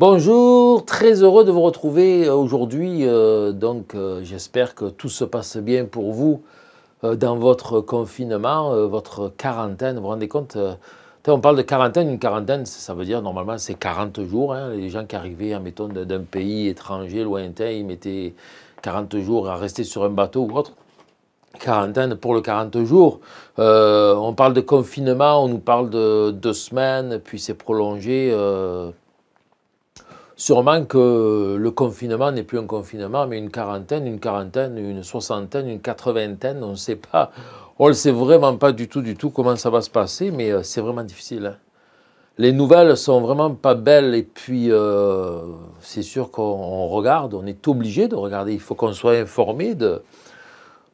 Bonjour, très heureux de vous retrouver euh, aujourd'hui. Euh, donc, euh, j'espère que tout se passe bien pour vous dans votre confinement, votre quarantaine. Vous vous rendez compte On parle de quarantaine, une quarantaine, ça veut dire normalement c'est 40 jours. Hein. les gens qui arrivaient, admettons, d'un pays étranger, lointain, ils mettaient 40 jours à rester sur un bateau ou autre quarantaine pour le 40 jours. on parle de confinement, on nous parle de deux semaines, puis c'est prolongé. Sûrement que le confinement n'est plus un confinement, mais une quarantaine, une quarantaine, une soixantaine, une quatre-vingtaine, on ne sait pas. On ne sait vraiment pas du tout, du tout comment ça va se passer, mais euh, c'est vraiment difficile. Hein. Les nouvelles sont vraiment pas belles et puis euh, c'est sûr qu'on regarde, on est obligé de regarder. Il faut qu'on soit informé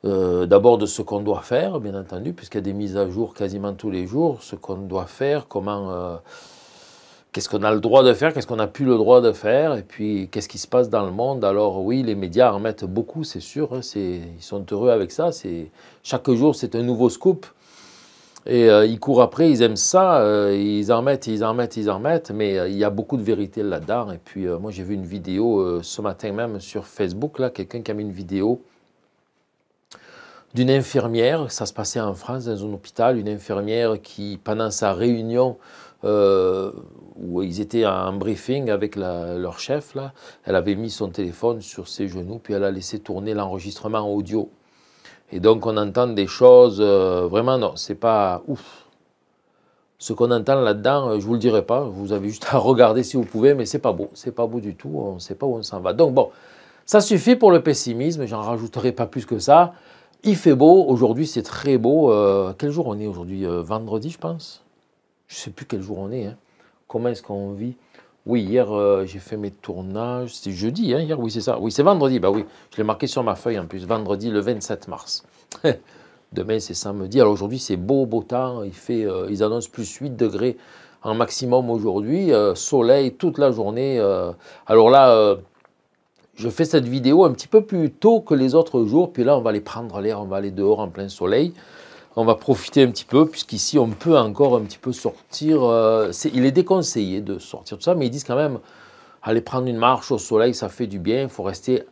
euh, d'abord de ce qu'on doit faire, bien entendu, puisqu'il y a des mises à jour quasiment tous les jours, ce qu'on doit faire, comment qu'est-ce qu'on a le droit de faire, qu'est-ce qu'on n'a plus le droit de faire, et puis qu'est-ce qui se passe dans le monde. Alors oui, les médias en mettent beaucoup, c'est sûr, hein, ils sont heureux avec ça, chaque jour c'est un nouveau scoop, et euh, ils courent après, ils aiment ça, euh, ils en mettent, ils en mettent, ils en mettent, mais euh, il y a beaucoup de vérité là-dedans. Et puis moi j'ai vu une vidéo ce matin même sur Facebook, là, quelqu'un qui a mis une vidéo d'une infirmière, ça se passait en France dans un hôpital, une infirmière qui pendant sa réunion où ils étaient en briefing avec leur chef. Là. Elle avait mis son téléphone sur ses genoux, puis elle a laissé tourner l'enregistrement audio. Et donc on entend des choses, euh, vraiment non, c'est pas ouf. Ce qu'on entend là-dedans, euh, je vous le dirai pas, vous avez juste à regarder si vous pouvez, mais c'est pas beau, c'est pas beau du tout, on ne sait pas où on s'en va. Donc bon, ça suffit pour le pessimisme, j'en rajouterai pas plus que ça. Il fait beau, aujourd'hui c'est très beau. Euh, quel jour on est aujourd'hui Vendredi, je pense. Je sais plus quel jour on est. Hein comment est-ce qu'on vit Oui, hier, euh, j'ai fait mes tournages, c'est jeudi, hein, hier, oui, c'est ça. Oui, c'est vendredi, bah oui, je l'ai marqué sur ma feuille en plus, vendredi le 27 mars. Demain, c'est samedi. Alors aujourd'hui, c'est beau, beau temps, il fait, euh, ils annoncent plus 8 degrés en maximum aujourd'hui, euh, soleil toute la journée. alors là, je fais cette vidéo un petit peu plus tôt que les autres jours, puis là, on va aller prendre l'air, on va aller dehors en plein soleil on va profiter un petit peu, puisqu'ici, on peut encore un petit peu sortir. Euh, il est déconseillé de sortir tout ça, mais ils disent quand même, aller prendre une marche au soleil, ça fait du bien, il faut rester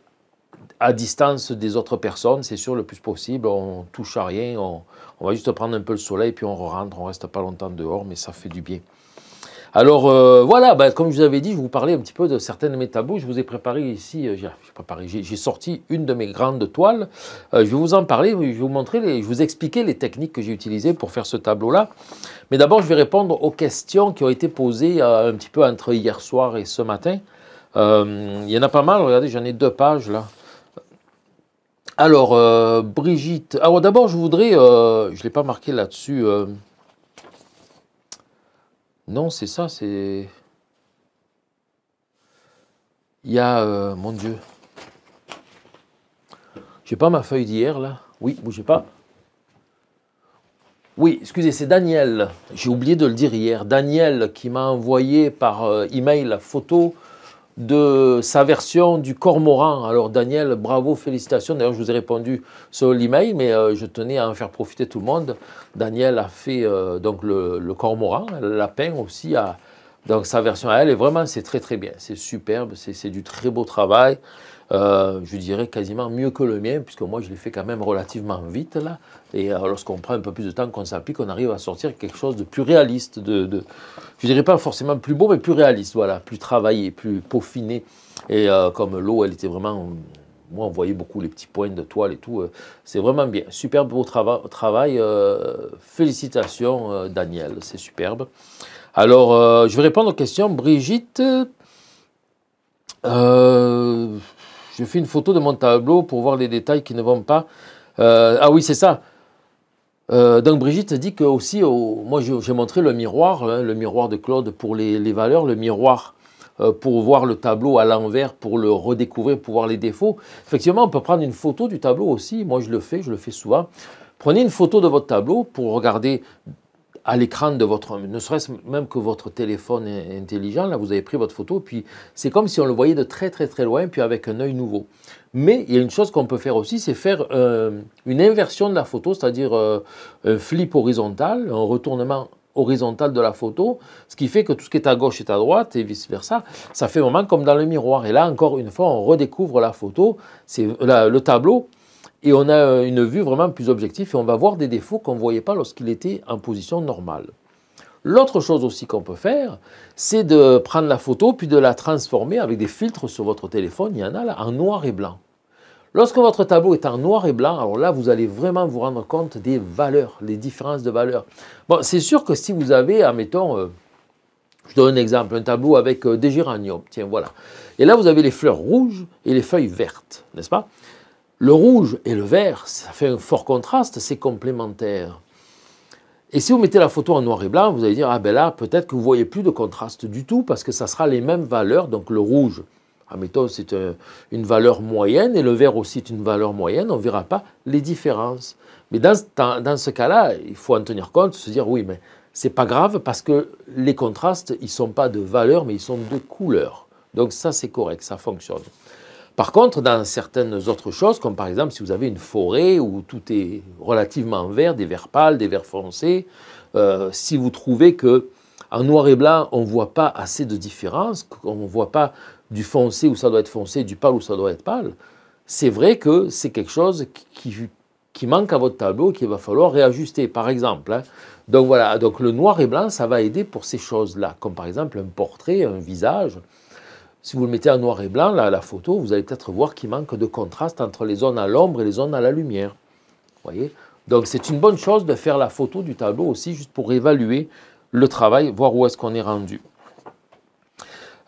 à distance des autres personnes, c'est sûr, le plus possible, on touche à rien, on, on, va juste prendre un peu le soleil, puis on rentre, on reste pas longtemps dehors, mais ça fait du bien. Alors euh, voilà, bah, comme je vous avais dit, je vous parlais un petit peu de certaines de mes tableaux. Je vous ai préparé ici, euh, j'ai sorti une de mes grandes toiles. Euh, je vais vous en parler, je vais vous montrer, je vais vous expliquer les techniques que j'ai utilisées pour faire ce tableau-là. Mais d'abord, je vais répondre aux questions qui ont été posées un petit peu entre hier soir et ce matin. Il y en a pas mal, regardez, j'en ai deux pages là. Alors, Brigitte, alors ah, d'abord, je voudrais, je ne l'ai pas marqué là-dessus. Non, c'est ça, c'est. Il y a. Euh, mon Dieu. J'ai pas ma feuille d'hier, là. Oui, bougez pas. Oui, excusez, c'est Daniel. J'ai oublié de le dire hier. Daniel qui m'a envoyé par euh, email la photo de sa version du cormoran. Alors Daniel, bravo, félicitations. D'ailleurs, je vous ai répondu sur l'email, mais euh, je tenais à en faire profiter tout le monde. Daniel a fait euh, donc le, cormoran, l'a peint aussi, à donc sa version à elle. Et vraiment, c'est très très bien, c'est superbe, c'est du très beau travail. Euh, je dirais quasiment mieux que le mien, puisque moi je l'ai fait quand même relativement vite là. Et euh, lorsqu'on prend un peu plus de temps, qu'on s'applique, on arrive à sortir quelque chose de plus réaliste, de, de je dirais pas forcément plus beau, mais plus réaliste, voilà, plus travaillé, plus peaufiné. Et euh, comme l'eau, elle était vraiment moi, on voyait beaucoup les petits points de toile et tout. C'est vraiment bien. Superbe beau travail. félicitations, Daniel. C'est superbe. Alors, je vais répondre aux questions. Brigitte, je fais une photo de mon tableau pour voir les détails qui ne vont pas. Euh, ah oui, c'est ça. Euh, donc Brigitte dit que aussi, moi j'ai montré le miroir, hein, le miroir de Claude pour les, valeurs, le miroir euh, pour voir le tableau à l'envers, pour le redécouvrir, pour voir les défauts. Effectivement, on peut prendre une photo du tableau aussi, moi je le fais, je le fais souvent. Prenez une photo de votre tableau pour regarder à l'écran de votre, ne serait-ce même que votre téléphone intelligent, là vous avez pris votre photo, puis c'est comme si on le voyait de très très très loin, puis avec un œil nouveau. Mais il y a une chose qu'on peut faire aussi, c'est faire euh, une inversion de la photo, c'est-à-dire euh, un flip horizontal, un retournement horizontal de la photo, ce qui fait que tout ce qui est à gauche est à droite et vice-versa. Ça fait vraiment comme dans le miroir. Et là, encore une fois, on redécouvre la photo, c'est le tableau. Et on a euh, une vue vraiment plus objective et on va voir des défauts qu'on ne voyait pas lorsqu'il était en position normale. L'autre chose aussi qu'on peut faire, c'est de prendre la photo puis de la transformer avec des filtres sur votre téléphone, il y en a là, en noir et blanc. Lorsque votre tableau est en noir et blanc, alors là, vous allez vraiment vous rendre compte des valeurs, les différences de valeurs. Bon, c'est sûr que si vous avez, admettons, euh, je donne un exemple, un tableau avec euh, des géraniums, tiens, voilà. Et là, vous avez les fleurs rouges et les feuilles vertes, n'est-ce pas le rouge et le vert, ça fait un fort contraste, c'est complémentaire. Et si vous mettez la photo en noir et blanc, vous allez dire, ah ben là, peut-être que vous voyez plus de contraste du tout, parce que ça sera les mêmes valeurs, donc le rouge, admettons, c'est une valeur moyenne, et le vert aussi est une valeur moyenne, on ne verra pas les différences. Mais dans, ce cas-là, il faut en tenir compte, se dire, oui, mais c'est pas grave, parce que les contrastes, ils ne sont pas de valeur, mais ils sont de couleur. Donc ça, c'est correct, ça fonctionne. Par contre, dans certaines autres choses, comme par exemple si vous avez une forêt où tout est relativement vert, des verts pâles, des verts foncés, euh, si vous trouvez que en noir et blanc, on ne voit pas assez de différence, qu'on ne voit pas du foncé où ça doit être foncé, du pâle où ça doit être pâle, c'est vrai que c'est quelque chose qui, manque à votre tableau qu'il va falloir réajuster, par exemple. Hein, donc voilà, donc le noir et blanc, ça va aider pour ces choses-là, comme par exemple un portrait, un visage, si vous le mettez en noir et blanc, là, la photo, vous allez peut-être voir qu'il manque de contraste entre les zones à l'ombre et les zones à la lumière. Voyez Donc c'est une bonne chose de faire la photo du tableau aussi, juste pour évaluer le travail, voir où est-ce qu'on est rendu.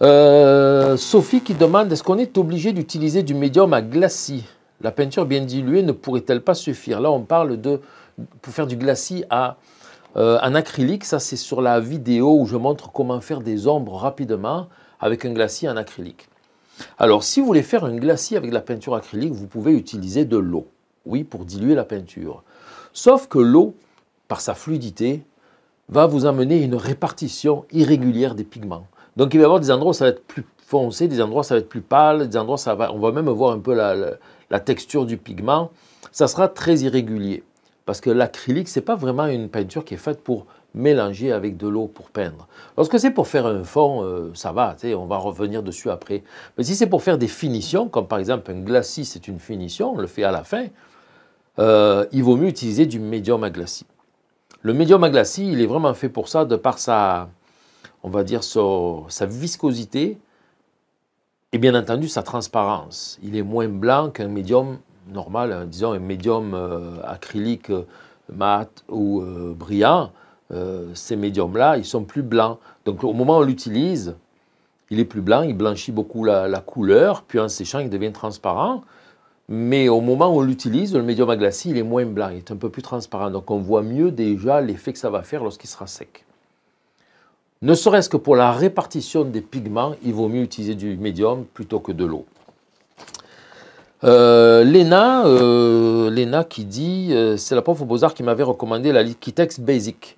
Euh, Sophie qui demande, est-ce qu'on est obligé d'utiliser du médium à glacis La peinture bien diluée ne pourrait-elle pas suffire Là, on parle de, pour faire du glacis à en euh, acrylique, ça c'est sur la vidéo où je montre comment faire des ombres rapidement avec un glacis en acrylique. Alors si vous voulez faire un glacis avec de la peinture acrylique, vous pouvez utiliser de l'eau, oui, pour diluer la peinture. Sauf que l'eau, par sa fluidité, va vous amener une répartition irrégulière des pigments. Donc il va y avoir des endroits où ça va être plus foncé, des endroits où ça va être plus pâle, des endroits où ça va... On va même voir un peu la texture du pigment. Ça sera très irrégulier. Parce que l'acrylique, ce n'est pas vraiment une peinture qui est faite pour mélanger avec de l'eau pour peindre. Lorsque c'est pour faire un fond, euh, ça va, on va revenir dessus après. Mais si c'est pour faire des finitions, comme par exemple un glacis, c'est une finition, on le fait à la fin, euh, il vaut mieux utiliser du médium à glacis. Le médium à glacis, il est vraiment fait pour ça, de par sa, on va dire, sa viscosité et bien entendu sa transparence. Il est moins blanc qu'un médium normal, hein, disons un médium euh, acrylique euh, mat ou euh, brillant, ces médiums-là, ils sont plus blancs. Donc au moment où on l'utilise, il est plus blanc, il blanchit beaucoup la, couleur, puis en séchant, il devient transparent. Mais au moment où on l'utilise, le médium à glacis, il est moins blanc, il est un peu plus transparent. Donc on voit mieux déjà l'effet que ça va faire lorsqu'il sera sec. Ne serait-ce que pour la répartition des pigments, il vaut mieux utiliser du médium plutôt que de l'eau. Euh, Lena, euh, Lena qui dit euh, c'est la prof aux Beaux-Arts qui m'avait recommandé la Liquitex Basic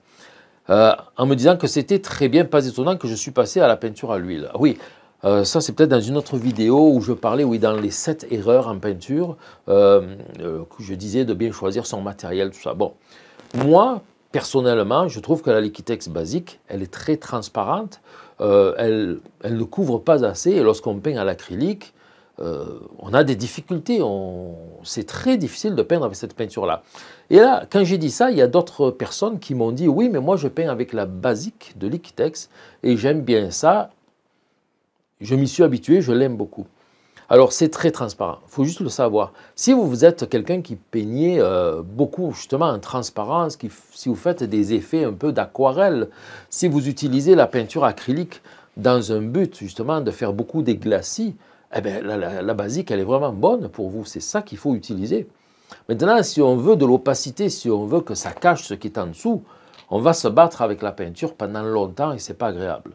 euh, en me disant que c'était très bien, pas étonnant que je suis passé à la peinture à l'huile. Ah oui, ça c'est peut-être dans une autre vidéo où je parlais, oui, dans les 7 erreurs en peinture, je disais de bien choisir son matériel, tout ça. Bon, moi, personnellement, je trouve que la Liquitex Basic, elle est très transparente, elle, elle ne couvre pas assez, et lorsqu'on peint à l'acrylique, euh, on a des difficultés, c'est très difficile de peindre avec cette peinture-là. Et là, quand j'ai dit ça, il y a d'autres personnes qui m'ont dit, oui, mais moi je peins avec la basique de l'Iquitex et j'aime bien ça, je m'y suis habitué, je l'aime beaucoup. Alors c'est très transparent, il faut juste le savoir. Si vous êtes quelqu'un qui peignait euh, beaucoup justement en transparence, si vous faites des effets un peu d'aquarelle, si vous utilisez la peinture acrylique dans un but justement de faire beaucoup des glacis, eh bien, la, basique, elle est vraiment bonne pour vous. C'est ça qu'il faut utiliser. Maintenant, si on veut de l'opacité, si on veut que ça cache ce qui est en dessous, on va se battre avec la peinture pendant longtemps et c'est pas agréable.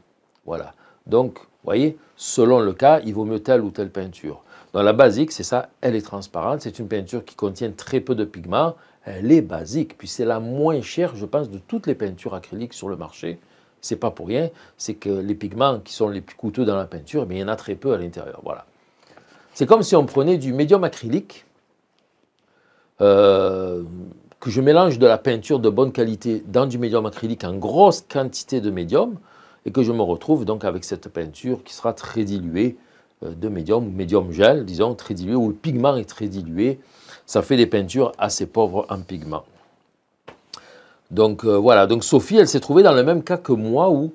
Voilà. Donc, vous voyez, selon le cas, il vaut mieux telle ou telle peinture. Dans la basique, c'est ça, elle est transparente. C'est une peinture qui contient très peu de pigments. Elle est basique, puis c'est la moins chère, je pense, de toutes les peintures acryliques sur le marché c'est pas pour rien, c'est que les pigments qui sont les plus coûteux dans la peinture, mais eh il y en a très peu à l'intérieur. Voilà. C'est comme si on prenait du médium acrylique euh, que je mélange de la peinture de bonne qualité dans du médium acrylique en grosse quantité de médium et que je me retrouve donc avec cette peinture qui sera très diluée euh, de médium médium gel, disons, très dilué, où le pigment est très dilué. Ça fait des peintures assez pauvres en pigments. Donc euh, voilà, donc Sophie, elle s'est trouvée dans le même cas que moi où,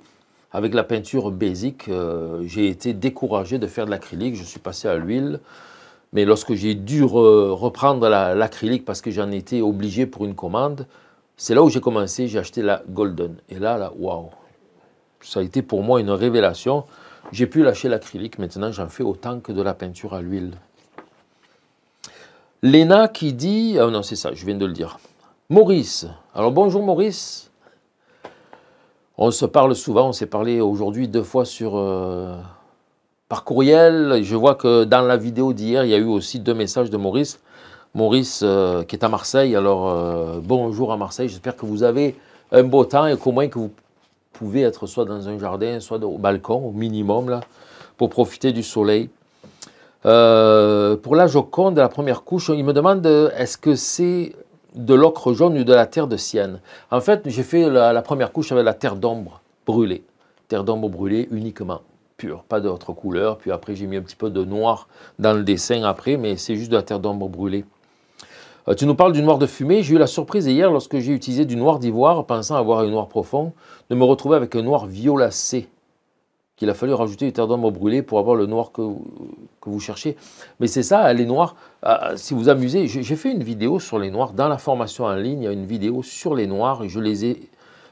avec la peinture basic, euh, j'ai été découragé de faire de l'acrylique, je suis passé à l'huile. Mais lorsque j'ai dû reprendre l'acrylique parce que j'en étais obligé pour une commande, c'est là où j'ai commencé, j'ai acheté la Golden. Et là, là, waouh, ça a été pour moi une révélation. J'ai pu lâcher l'acrylique, maintenant j'en fais autant que de la peinture à l'huile. Lena qui dit, ah non c'est ça, je viens de le dire. Maurice. Alors bonjour Maurice. On se parle souvent, on s'est parlé aujourd'hui deux fois sur, euh, par courriel. Je vois que dans la vidéo d'hier, il y a eu aussi deux messages de Maurice. Maurice euh, qui est à Marseille. Alors euh, bonjour à Marseille. J'espère que vous avez un beau temps et qu'au moins que vous pouvez être soit dans un jardin, soit au balcon au minimum là, pour profiter du soleil. pour la Joconde, la première couche, il me demande est-ce que c'est de l'ocre jaune ou de la terre de Sienne. En fait, j'ai fait la, première couche avec la terre d'ombre brûlée. Terre d'ombre brûlée uniquement, pure, pas d'autre couleur. Puis après, j'ai mis un petit peu de noir dans le dessin après, mais c'est juste de la terre d'ombre brûlée. Euh, tu nous parles du noir de fumée. J'ai eu la surprise hier, lorsque j'ai utilisé du noir d'ivoire, pensant avoir un noir profond, de me retrouver avec un noir violacé qu'il a fallu rajouter du terre d'ombre brûlé pour avoir le noir que, vous cherchez. Mais c'est ça, hein, les noirs, euh, si vous amusez, j'ai fait une vidéo sur les noirs, dans la formation en ligne, il y a une vidéo sur les noirs, et je les ai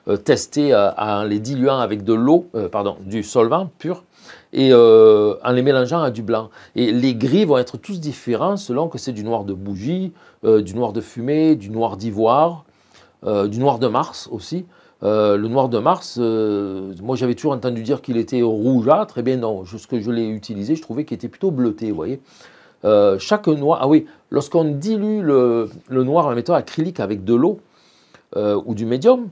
euh, testés en les diluant avec de l'eau, euh, pardon, du solvant pur, et en les mélangeant à du blanc. Et les gris vont être tous différents selon que c'est du noir de bougie, du noir de fumée, du noir d'ivoire, du noir de mars aussi. Euh, le noir de Mars, euh, moi j'avais toujours entendu dire qu'il était rougeâtre, et eh bien non, que je l'ai utilisé, je trouvais qu'il était plutôt bleuté, vous voyez. Euh, chaque noir, ah oui, lorsqu'on dilue le, noir en mettant acrylique avec de l'eau ou du médium,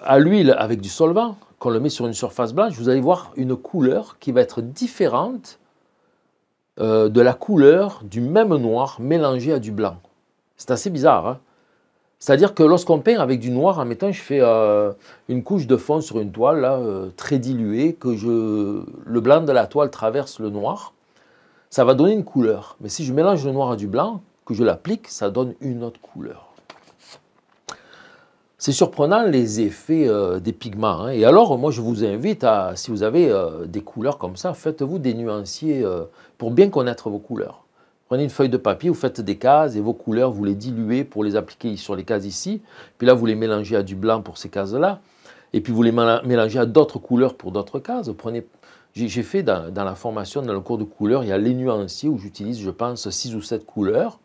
à l'huile avec du solvant, qu'on le met sur une surface blanche, vous allez voir une couleur qui va être différente de la couleur du même noir mélangé à du blanc. C'est assez bizarre, hein c'est-à-dire que lorsqu'on peint avec du noir, en mettant, je fais euh, une couche de fond sur une toile euh, très diluée, que je, le blanc de la toile traverse le noir, ça va donner une couleur. Mais si je mélange le noir à du blanc, que je l'applique, ça donne une autre couleur. C'est surprenant les effets euh, des pigments. Hein. Et alors, moi, je vous invite à, si vous avez des couleurs comme ça, faites-vous des nuanciers pour bien connaître vos couleurs. Prenez une feuille de papier, vous faites des cases et vos couleurs, vous les diluez pour les appliquer sur les cases ici. Puis là, vous les mélangez à du blanc pour ces cases-là. Et puis vous les mélangez à d'autres couleurs pour d'autres cases. J'ai fait dans, la formation, dans le cours de couleurs, il y a les nuanciers où j'utilise, je pense, 6 ou 7 couleurs.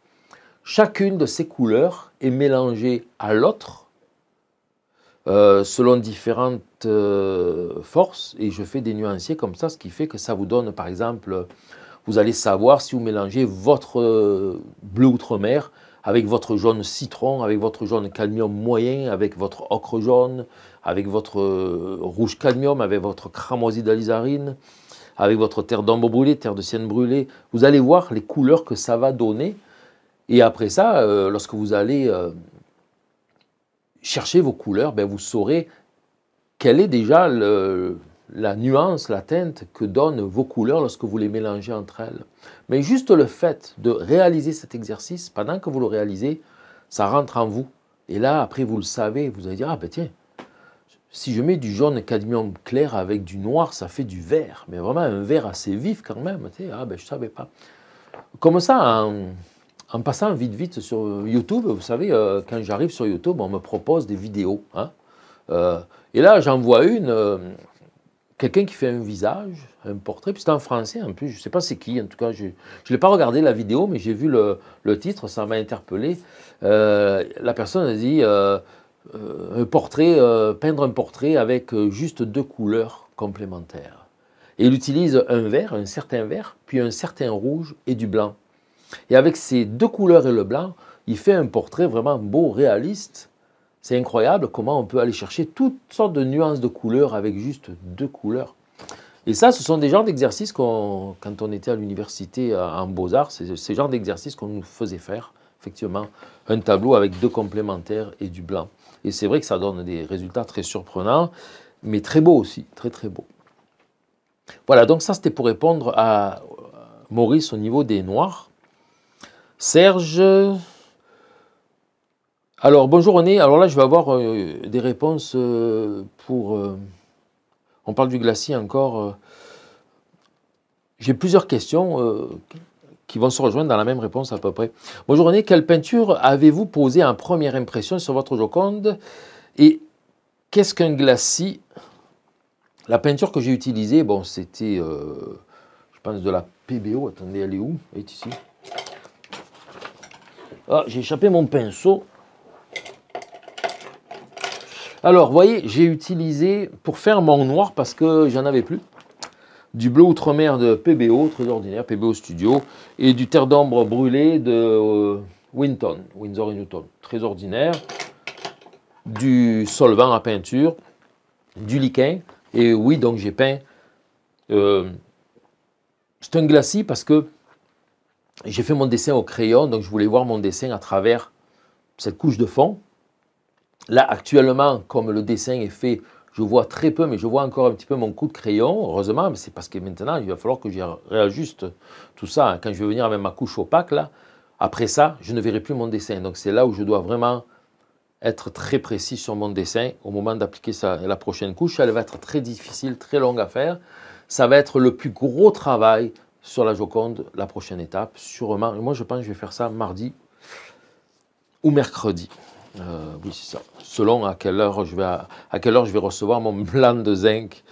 Chacune de ces couleurs est mélangée à l'autre euh, selon différentes euh, forces. Et je fais des nuanciers comme ça, ce qui fait que ça vous donne, par exemple, vous allez savoir si vous mélangez votre euh, bleu outre-mer avec votre jaune citron, avec votre jaune cadmium moyen, avec votre ocre jaune, avec votre euh, rouge cadmium, avec votre cramoisi d'alizarine, avec votre terre d'ambre brûlée, terre de sienne brûlée. Vous allez voir les couleurs que ça va donner. Et après ça, euh, lorsque vous allez chercher vos couleurs, ben, vous saurez quel est déjà le, la nuance, la teinte que donnent vos couleurs lorsque vous les mélangez entre elles. Mais juste le fait de réaliser cet exercice, pendant que vous le réalisez, ça rentre en vous. Et là, après, vous le savez, vous allez dire, ah ben tiens, si je mets du jaune cadmium clair avec du noir, ça fait du vert. Mais vraiment un vert assez vif quand même. Tu sais, ah ben je ne savais pas. Comme ça, en, passant vite vite sur YouTube, vous savez, euh, quand j'arrive sur YouTube, on me propose des vidéos. Hein. Euh, et là, j'en vois une. Euh, quelqu'un qui fait un visage, un portrait, puis c'est en français en plus, je ne sais pas c'est qui, en tout cas, je ne l'ai pas regardé la vidéo, mais j'ai vu le, titre, ça m'a interpellé. Euh, la personne a dit euh, euh, un portrait, peindre un portrait avec juste deux couleurs complémentaires. Et il utilise un vert, un certain vert, puis un certain rouge et du blanc. Et avec ces deux couleurs et le blanc, il fait un portrait vraiment beau, réaliste, c'est incroyable comment on peut aller chercher toutes sortes de nuances de couleurs avec juste deux couleurs. Et ça, ce sont des genres d'exercices qu'on, quand on était à l'université en Beaux-Arts, c'est ces genres d'exercices qu'on nous faisait faire, effectivement, un tableau avec deux complémentaires et du blanc. Et c'est vrai que ça donne des résultats très surprenants, mais très beaux aussi, très très beaux. Voilà, donc ça c'était pour répondre à euh, Maurice au niveau des noirs. Serge, alors, bonjour René. Alors là, je vais avoir euh, des réponses euh, pour... Euh, on parle du glacis encore. J'ai plusieurs questions qui vont se rejoindre dans la même réponse à peu près. Bonjour René, quelle peinture avez-vous posée en première impression sur votre Joconde Et qu'est-ce qu'un glacis La peinture que j'ai utilisée, bon, c'était, je pense, de la PBO. Attendez, elle est où Elle est ici. Ah, j'ai échappé mon pinceau. Alors, vous voyez, j'ai utilisé, pour faire mon noir, parce que j'en avais plus, du bleu outre-mer de PBO, très ordinaire, PBO Studio, et du terre d'ombre brûlé de euh, Winton, Windsor Newton, très ordinaire, du solvant à peinture, du liquin, et oui, donc j'ai peint euh, un Glacis parce que j'ai fait mon dessin au crayon, donc je voulais voir mon dessin à travers cette couche de fond. Là, actuellement, comme le dessin est fait, je vois très peu, mais je vois encore un petit peu mon coup de crayon, heureusement, mais c'est parce que maintenant, il va falloir que je réajuste tout ça. Quand je vais venir avec ma couche opaque, là, après ça, je ne verrai plus mon dessin. Donc, c'est là où je dois vraiment être très précis sur mon dessin au moment d'appliquer la prochaine couche. Elle va être très difficile, très longue à faire. Ça va être le plus gros travail sur la Joconde, la prochaine étape, sûrement. moi, je pense que je vais faire ça mardi ou mercredi. Euh, oui, c'est ça. Selon à quelle, heure je vais, à, quelle heure je vais recevoir mon blanc de zinc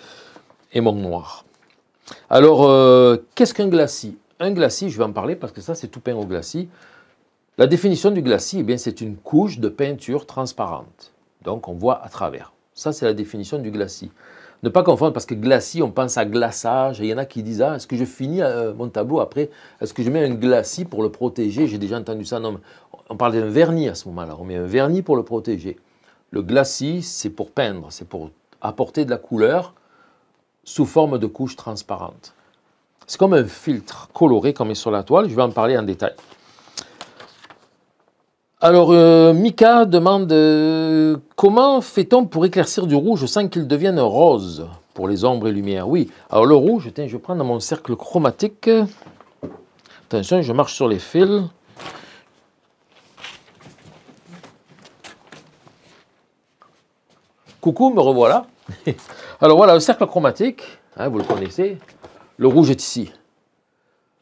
et mon noir. Alors, euh, qu'est-ce qu'un glacis Un glacis, je vais en parler parce que ça, c'est tout peint au glacis. La définition du glacis, eh bien, c'est une couche de peinture transparente. Donc, on voit à travers. Ça, c'est la définition du glacis. Ne pas confondre, parce que glacis, on pense à glaçage. Il y en a qui disent Ah, est-ce que je finis euh, mon tableau après Est-ce que je mets un glacis pour le protéger J'ai déjà entendu ça. on parle d'un vernis à ce moment-là. On met un vernis pour le protéger. Le glacis, c'est pour peindre, c'est pour apporter de la couleur sous forme de couches transparentes. C'est comme un filtre coloré qu'on met sur la toile. Je vais en parler en détail. Alors, euh, Mika demande euh, comment fait-on pour éclaircir du rouge sans qu'il devienne rose pour les ombres et lumières Oui, alors le rouge, tiens, je prends dans mon cercle chromatique. Attention, je marche sur les fils. Coucou, me revoilà. Alors voilà, le cercle chromatique, hein, vous le connaissez, le rouge est ici.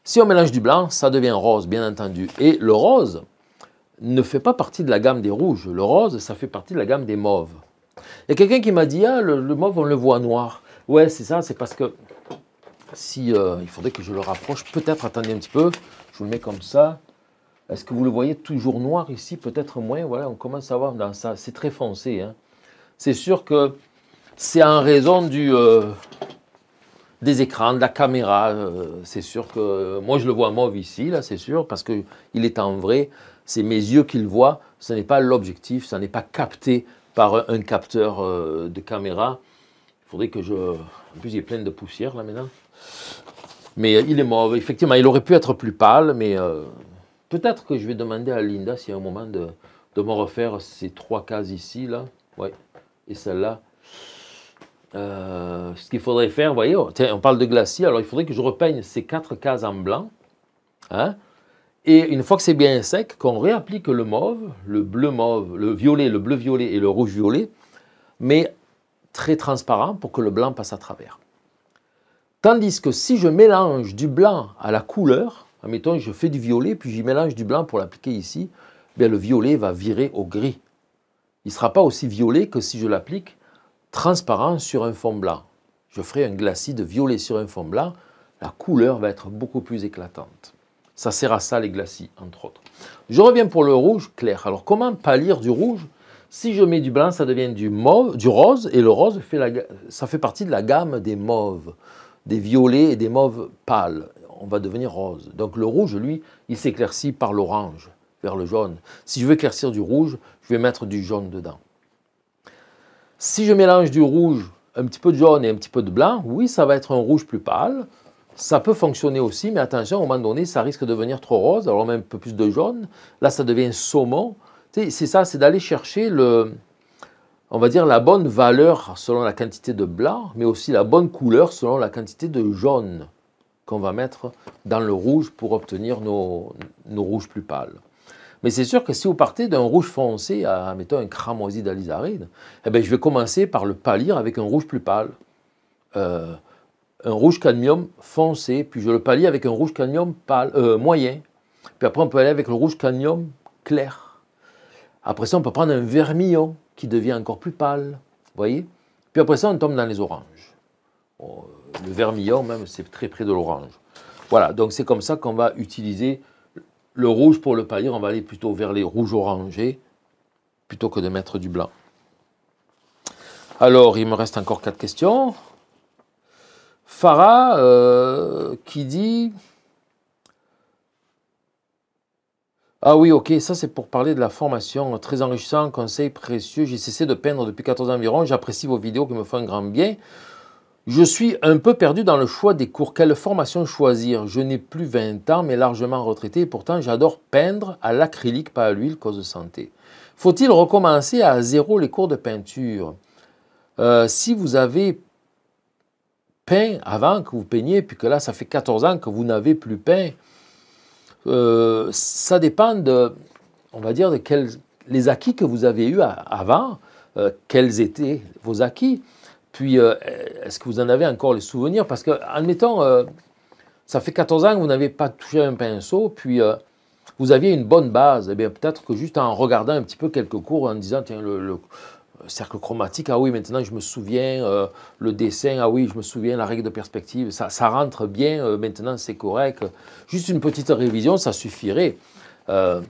Si on mélange du blanc, ça devient rose, bien entendu. Et le rose, ne fait pas partie de la gamme des rouges. Le rose, ça fait partie de la gamme des mauves. Il y a quelqu'un qui m'a dit, ah, le, mauve, on le voit noir. Ouais, c'est ça, c'est parce que si euh, il faudrait que je le rapproche, peut-être, attendez un petit peu, je vous le mets comme ça. Est-ce que vous le voyez toujours noir ici Peut-être moins, voilà, on commence à voir dans ça. C'est très foncé. Hein. C'est sûr que c'est en raison du, euh, des écrans, de la caméra. Euh, c'est sûr que moi, je le vois mauve ici, là, c'est sûr, parce qu'il est en vrai c'est mes yeux qui le voient, ce n'est pas l'objectif, ça n'est pas capté par un capteur euh, de caméra. Il faudrait que je... En plus, il est plein de poussière là maintenant. Mais euh, il est mauvais. effectivement, il aurait pu être plus pâle, mais euh, peut-être que je vais demander à Linda s'il y a un moment de, de me refaire ces trois cases ici, là. Oui. Et celle-là. ce qu'il faudrait faire, vous voyez, oh, on parle de glacis. alors il faudrait que je repeigne ces quatre cases en blanc. Hein, et une fois que c'est bien sec, qu'on réapplique le mauve, le bleu mauve, le violet, le bleu violet et le rouge violet, mais très transparent pour que le blanc passe à travers. Tandis que si je mélange du blanc à la couleur, admettons je fais du violet puis j'y mélange du blanc pour l'appliquer ici, bien le violet va virer au gris. Il ne sera pas aussi violet que si je l'applique transparent sur un fond blanc. Je ferai un glacis de violet sur un fond blanc, la couleur va être beaucoup plus éclatante. Ça sert à ça les glacis, entre autres. Je reviens pour le rouge clair. Alors comment pâlir du rouge Si je mets du blanc, ça devient du mauve, du rose, et le rose, fait ça fait partie de la gamme des mauves, des violets et des mauves pâles. On va devenir rose. Donc le rouge, lui, il s'éclaircit par l'orange vers le jaune. Si je veux éclaircir du rouge, je vais mettre du jaune dedans. Si je mélange du rouge, un petit peu de jaune et un petit peu de blanc, oui, ça va être un rouge plus pâle, ça peut fonctionner aussi, mais attention, à moment donné, ça risque de devenir trop rose, alors même un peu plus de jaune. Là, ça devient saumon. C'est ça, c'est d'aller chercher le, on va dire la bonne valeur selon la quantité de blanc, mais aussi la bonne couleur selon la quantité de jaune qu'on va mettre dans le rouge pour obtenir nos, rouges plus pâles. Mais c'est sûr que si vous partez d'un rouge foncé à, mettons, un cramoisi d'alizarine, eh bien, je vais commencer par le pâlir avec un rouge plus pâle. Euh, un rouge cadmium foncé, puis je le palie avec un rouge cadmium pâle, euh, moyen. Puis après, on peut aller avec le rouge cadmium clair. Après ça, on peut prendre un vermillon qui devient encore plus pâle. voyez Puis après ça, on tombe dans les oranges. le vermillon, même, c'est très près de l'orange. Voilà, donc c'est comme ça qu'on va utiliser le rouge pour le pallier On va aller plutôt vers les rouges orangés plutôt que de mettre du blanc. Alors, il me reste encore quatre questions. Farah euh, qui dit... Ah oui, ok, ça c'est pour parler de la formation. Très enrichissant, conseil précieux. J'ai cessé de peindre depuis 14 ans environ. J'apprécie vos vidéos qui me font un grand bien. Je suis un peu perdu dans le choix des cours. Quelle formation choisir Je n'ai plus 20 ans, mais largement retraité. pourtant, j'adore peindre à l'acrylique, pas à l'huile, cause de santé. Faut-il recommencer à zéro les cours de peinture euh, Si vous avez peint avant que vous peigniez, puis que là, ça fait 14 ans que vous n'avez plus peint. Euh, ça dépend de, on va dire, de quels, les acquis que vous avez eus avant, euh, quels étaient vos acquis. Puis, euh, est-ce que vous en avez encore les souvenirs Parce que, admettons, ça fait 14 ans que vous n'avez pas touché un pinceau, puis vous aviez une bonne base. Eh bien, peut-être que juste en regardant un petit peu quelques cours, en disant, tiens, le, le cercle chromatique, ah oui, maintenant je me souviens, euh, le dessin, ah oui, je me souviens, la règle de perspective, ça, rentre bien, euh, maintenant c'est correct. Juste une petite révision, ça suffirait. Euh,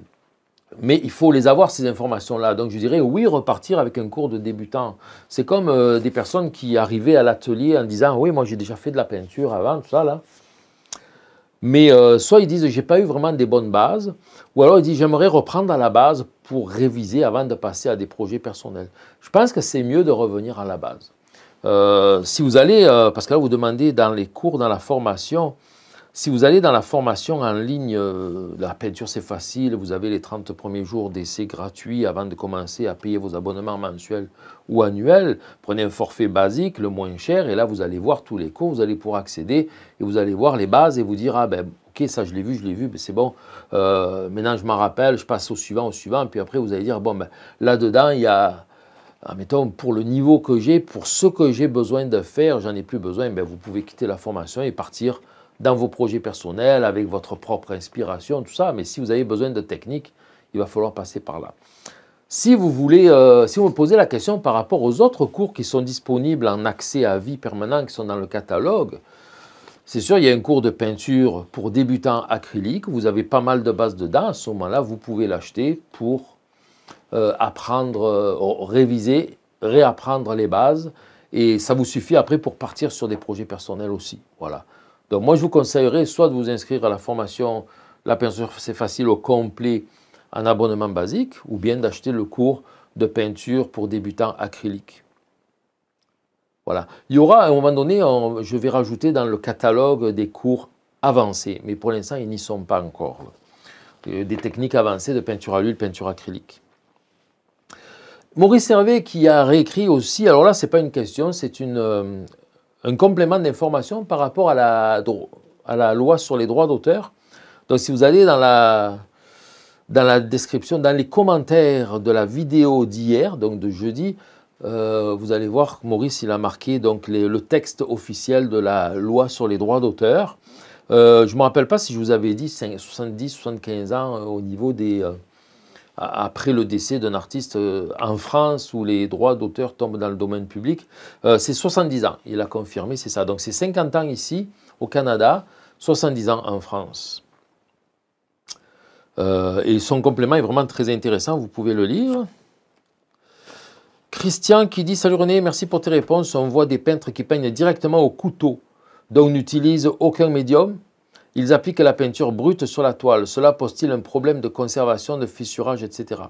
mais il faut les avoir, ces informations-là. Donc je dirais, oui, repartir avec un cours de débutant. C'est comme des personnes qui arrivaient à l'atelier en disant, oui, moi j'ai déjà fait de la peinture avant, tout ça, là. Mais euh, soit ils disent j'ai pas eu vraiment des bonnes bases, ou alors ils disent j'aimerais reprendre à la base pour réviser avant de passer à des projets personnels. Je pense que c'est mieux de revenir à la base. Euh, si vous allez, euh, parce que là vous demandez dans les cours, dans la formation, si vous allez dans la formation en ligne, euh, la peinture c'est facile, vous avez les 30 premiers jours d'essai gratuits avant de commencer à payer vos abonnements mensuels ou annuels. Prenez un forfait basique, le moins cher, et là vous allez voir tous les cours, vous allez pouvoir accéder et vous allez voir les bases et vous dire Ah ben ok, ça je l'ai vu, je l'ai vu, mais ben, c'est bon, euh, maintenant je m'en rappelle, je passe au suivant, au suivant, puis après vous allez dire Bon, ben, là-dedans il y a mettons pour le niveau que j'ai, pour ce que j'ai besoin de faire, j'en ai plus besoin, ben vous pouvez quitter la formation et partir dans vos projets personnels, avec votre propre inspiration, tout ça. Mais si vous avez besoin de technique, il va falloir passer par là. Si vous euh, si vous me posez la question par rapport aux autres cours qui sont disponibles en accès à vie permanent, qui sont dans le catalogue, c'est sûr, il y a un cours de peinture pour débutants acryliques, Vous avez pas mal de bases dedans. À ce moment-là, vous pouvez l'acheter pour euh, apprendre, euh, réviser, réapprendre les bases. Et ça vous suffit après pour partir sur des projets personnels aussi. Voilà. Donc moi, je vous conseillerais soit de vous inscrire à la formation La peinture, c'est facile au complet en abonnement basique, ou bien d'acheter le cours de peinture pour débutants acryliques. Voilà. Il y aura à un moment donné, je vais rajouter dans le catalogue des cours avancés, mais pour l'instant, ils n'y sont pas encore. Euh, des techniques avancées de peinture à l'huile, peinture acrylique. Maurice Hervé qui a réécrit aussi, alors là, ce n'est pas une question, c'est une, euh, un complément d'information par rapport à la, à loi sur les droits d'auteur. Donc si vous allez dans la, description, dans les commentaires de la vidéo d'hier, donc de jeudi, euh, vous allez voir que Maurice il a marqué donc le texte officiel de la loi sur les droits d'auteur. Euh, je ne me rappelle pas si je vous avais dit 70-75 ans euh, au niveau des, après le décès d'un artiste euh, en France où les droits d'auteur tombent dans le domaine public. Euh, c'est 70 ans, il a confirmé, c'est ça. Donc c'est 50 ans ici au Canada, 70 ans en France. Euh, et son complément est vraiment très intéressant, vous pouvez le lire. Christian qui dit Salut René, merci pour tes réponses. On voit des peintres qui peignent directement au couteau, donc n'utilise aucun médium. Ils appliquent la peinture brute sur la toile. Cela pose-t-il un problème de conservation, de fissurage, etc.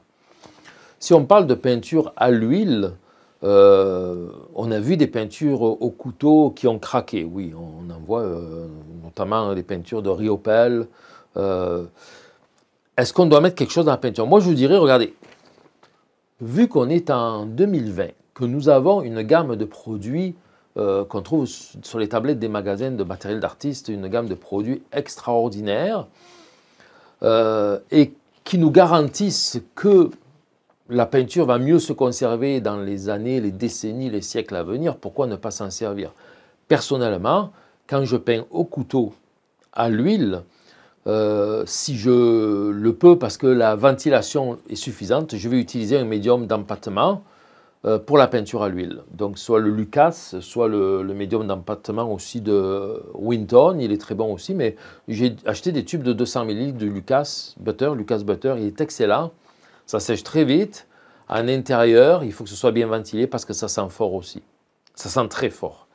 Si on parle de peinture à l'huile, euh, on a vu des peintures au couteau qui ont craqué. Oui, on en voit euh, notamment des peintures de Riopel. Euh, est-ce qu'on doit mettre quelque chose dans la peinture Moi, je vous dirais, regardez, vu qu'on est en 2020, que nous avons une gamme de produits euh, qu'on trouve sur les tablettes des magasins de matériel d'artiste, une gamme de produits extraordinaires euh, et qui nous garantissent que la peinture va mieux se conserver dans les années, les décennies, les siècles à venir. Pourquoi ne pas s'en servir Personnellement, quand je peins au couteau, à l'huile, euh, si je le peux parce que la ventilation est suffisante, je vais utiliser un médium d'empattement euh, pour la peinture à l'huile. Donc soit le Lucas, soit le, médium d'empattement aussi de Winton, il est très bon aussi, mais j'ai acheté des tubes de 200 ml de Lucas Butter. Lucas Butter, il est excellent, ça sèche très vite. En intérieur, il faut que ce soit bien ventilé parce que ça sent fort aussi. Ça sent très fort.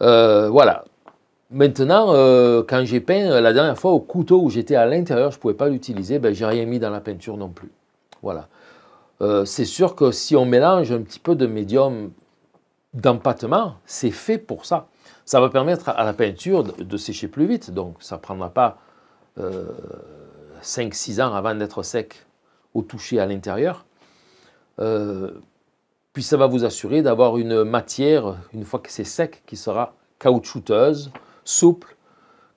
Euh, voilà. Maintenant, euh, quand j'ai peint la dernière fois au couteau où j'étais à l'intérieur, je ne pouvais pas l'utiliser, ben, j'ai rien mis dans la peinture non plus. Voilà. Euh, c'est sûr que si on mélange un petit peu de médium d'empattement, c'est fait pour ça. Ça va permettre à la peinture de, sécher plus vite, donc ça ne prendra pas 5-6 euh, ans avant d'être sec au toucher à l'intérieur. Euh, puis ça va vous assurer d'avoir une matière, une fois que c'est sec, qui sera caoutchouteuse, souple,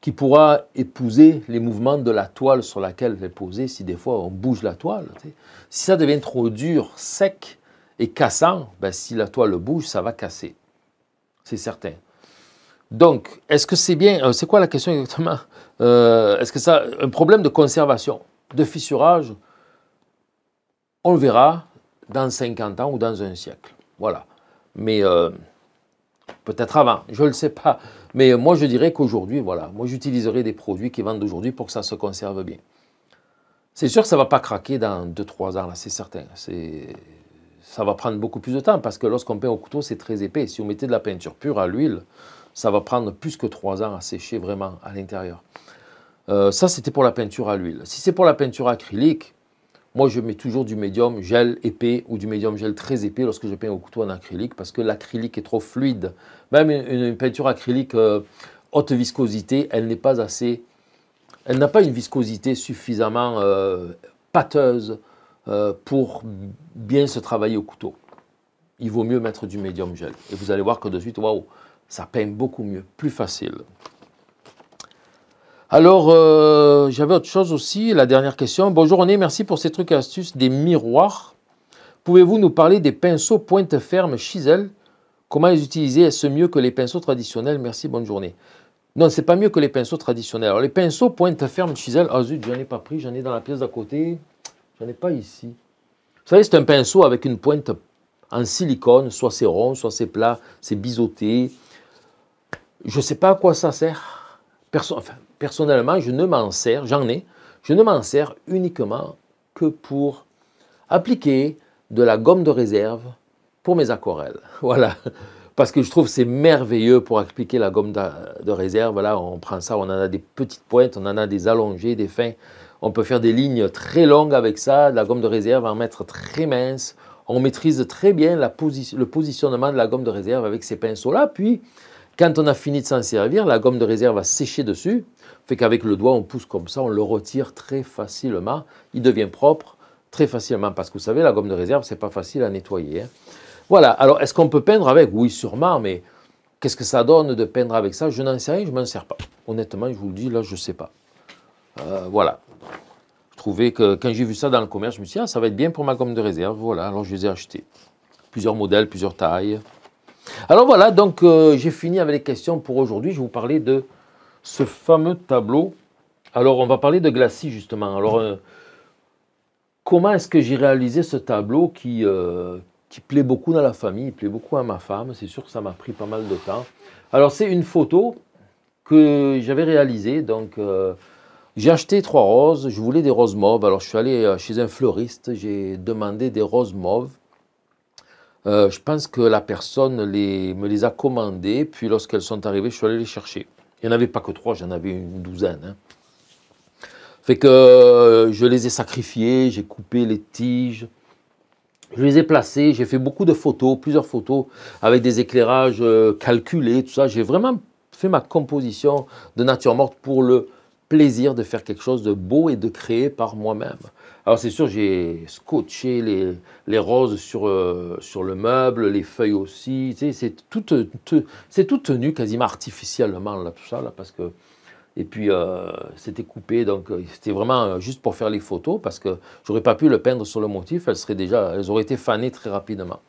qui pourra épouser les mouvements de la toile sur laquelle elle est posée, si des fois on bouge la toile. Si ça devient trop dur, sec et cassant, ben, si la toile bouge, ça va casser. C'est certain. Donc, est-ce que c'est bien, euh, c'est quoi la question exactement euh, Est-ce que ça, un problème de conservation, de fissurage, on le verra dans 50 ans ou dans un siècle. Voilà. Mais euh, Peut-être avant, je ne le sais pas. Mais moi, je dirais qu'aujourd'hui, voilà, moi, j'utiliserai des produits qui vendent aujourd'hui pour que ça se conserve bien. C'est sûr que ça ne va pas craquer dans 2-3 ans, c'est certain. Ça va prendre beaucoup plus de temps parce que lorsqu'on peint au couteau, c'est très épais. Si on mettait de la peinture pure à l'huile, ça va prendre plus que 3 ans à sécher vraiment à l'intérieur. Euh, ça, c'était pour la peinture à l'huile. Si c'est pour la peinture acrylique, moi, je mets toujours du médium gel épais ou du médium gel très épais lorsque je peins au couteau en acrylique parce que l'acrylique est trop fluide. Même une, peinture acrylique euh, haute viscosité, elle n'est pas assez. Elle n'a pas une viscosité suffisamment euh, pâteuse euh, pour bien se travailler au couteau. Il vaut mieux mettre du médium gel. Et vous allez voir que de suite, waouh, ça peint beaucoup mieux, plus facile. Alors, euh, j'avais autre chose aussi, la dernière question. Bonjour René, merci pour ces trucs et astuces des miroirs. Pouvez-vous nous parler des pinceaux pointe ferme chisel Comment les utiliser Est-ce mieux que les pinceaux traditionnels Merci, bonne journée. Non, c'est pas mieux que les pinceaux traditionnels. Alors, les pinceaux pointe ferme chisel, ah oh, zut, j'en ai pas pris, j'en ai dans la pièce d'à côté, j'en ai pas ici. Vous savez, c'est un pinceau avec une pointe en silicone, soit c'est rond, soit c'est plat, c'est biseauté. Je ne sais pas à quoi ça sert. Personne, enfin, personnellement, je ne m'en sers, j'en ai, je ne m'en sers uniquement que pour appliquer de la gomme de réserve pour mes aquarelles. Voilà, parce que je trouve c'est merveilleux pour appliquer la gomme de, réserve. Là, on prend ça, on en a des petites pointes, on en a des allongées, des fins. On peut faire des lignes très longues avec ça, de la gomme de réserve, en mettre très mince. On maîtrise très bien le positionnement de la gomme de réserve avec ces pinceaux-là. Puis, quand on a fini de s'en servir, la gomme de réserve a séché dessus, fait qu'avec le doigt, on pousse comme ça, on le retire très facilement. Il devient propre très facilement, parce que vous savez, la gomme de réserve, c'est pas facile à nettoyer. Hein. Voilà, alors est-ce qu'on peut peindre avec Oui, sûrement, mais qu'est-ce que ça donne de peindre avec ça Je n'en sais rien, je m'en sers pas. Honnêtement, je vous le dis, là, je ne sais pas. Euh, voilà. Je trouvais que quand j'ai vu ça dans le commerce, je me suis dit, ah, ça va être bien pour ma gomme de réserve. Voilà, alors je les ai achetés. Plusieurs modèles, plusieurs tailles. Alors voilà, donc euh, j'ai fini avec les questions pour aujourd'hui. Je vais vous parler de ce fameux tableau. Alors on va parler de Glacis justement. Alors euh, comment est-ce que j'ai réalisé ce tableau euh, qui, plaît beaucoup dans la famille, il plaît beaucoup à ma femme. C'est sûr que ça m'a pris pas mal de temps. Alors c'est une photo que j'avais réalisée. Donc j'ai acheté trois roses. Je voulais des roses mauves. Alors je suis allé chez un fleuriste. J'ai demandé des roses mauves. Euh, je pense que la personne me les a commandés, puis lorsqu'elles sont arrivées, je suis allé les chercher. Il n'y en avait pas que trois, j'en avais une douzaine. Hein. Fait que euh, je les ai sacrifiés, j'ai coupé les tiges, je les ai placés, j'ai fait beaucoup de photos, plusieurs photos, avec des éclairages euh, calculés, tout ça. J'ai vraiment fait ma composition de nature morte pour le, plaisir de faire quelque chose de beau et de créer par moi-même. Alors c'est sûr, j'ai scotché les, les roses sur, euh, sur le meuble, les feuilles aussi. c'est tout, c'est tout tenu quasiment artificiellement, là, tout ça, là, parce que... Et puis, euh, c'était coupé, donc euh, c'était vraiment juste pour faire les photos, parce que j'aurais pas pu le peindre sur le motif, elles, seraient déjà, elles auraient été fanées très rapidement.